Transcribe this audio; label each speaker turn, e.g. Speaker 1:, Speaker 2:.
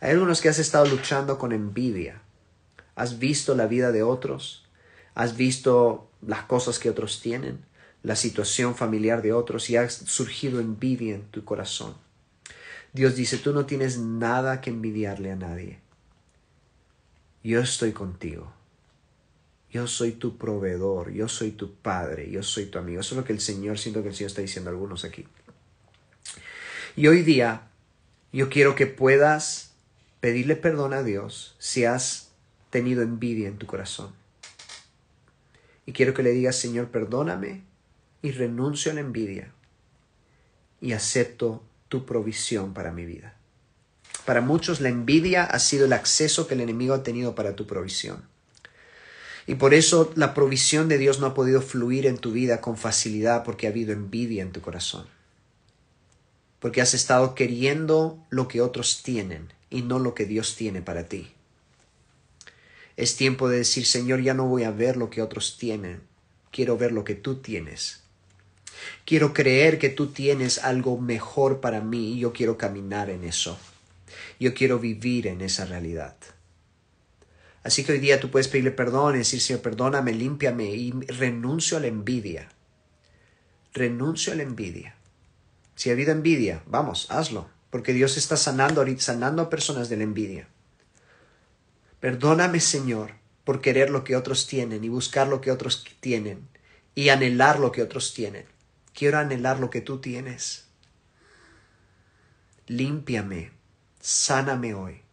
Speaker 1: Hay algunos que has estado luchando con envidia. Has visto la vida de otros, has visto las cosas que otros tienen, la situación familiar de otros y ha surgido envidia en tu corazón. Dios dice, tú no tienes nada que envidiarle a nadie. Yo estoy contigo. Yo soy tu proveedor, yo soy tu padre, yo soy tu amigo. Eso es lo que el Señor, siento que el Señor está diciendo a algunos aquí. Y hoy día yo quiero que puedas pedirle perdón a Dios si has tenido envidia en tu corazón. Y quiero que le digas, Señor, perdóname y renuncio a la envidia y acepto tu provisión para mi vida. Para muchos la envidia ha sido el acceso que el enemigo ha tenido para tu provisión. Y por eso la provisión de Dios no ha podido fluir en tu vida con facilidad porque ha habido envidia en tu corazón. Porque has estado queriendo lo que otros tienen y no lo que Dios tiene para ti. Es tiempo de decir, Señor, ya no voy a ver lo que otros tienen, quiero ver lo que tú tienes. Quiero creer que tú tienes algo mejor para mí y yo quiero caminar en eso. Yo quiero vivir en esa realidad. Así que hoy día tú puedes pedirle perdón decir, Señor, perdóname, límpiame y renuncio a la envidia. Renuncio a la envidia. Si ha habido envidia, vamos, hazlo porque Dios está sanando sanando a personas de la envidia. Perdóname, Señor, por querer lo que otros tienen y buscar lo que otros tienen y anhelar lo que otros tienen. Quiero anhelar lo que tú tienes. Límpiame, sáname hoy.